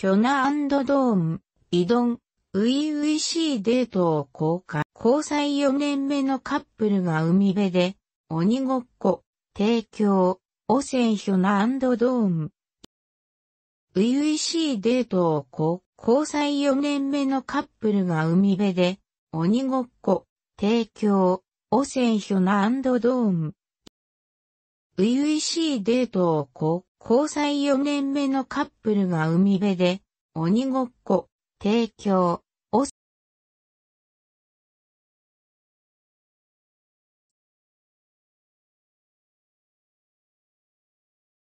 ヒョナドーン、イドン、ウイウイしいデートを公開。交際4年目のカップルが海辺で、鬼ごっこ、提供、汚染ヒョナドーン。ウイウイしいデートを公開。交際4年目のカップルが海辺で、鬼ごっこ、提供、汚染ヒョナドーン。初々しいデートをこう、交際4年目のカップルが海辺で、鬼ごっこ、提供、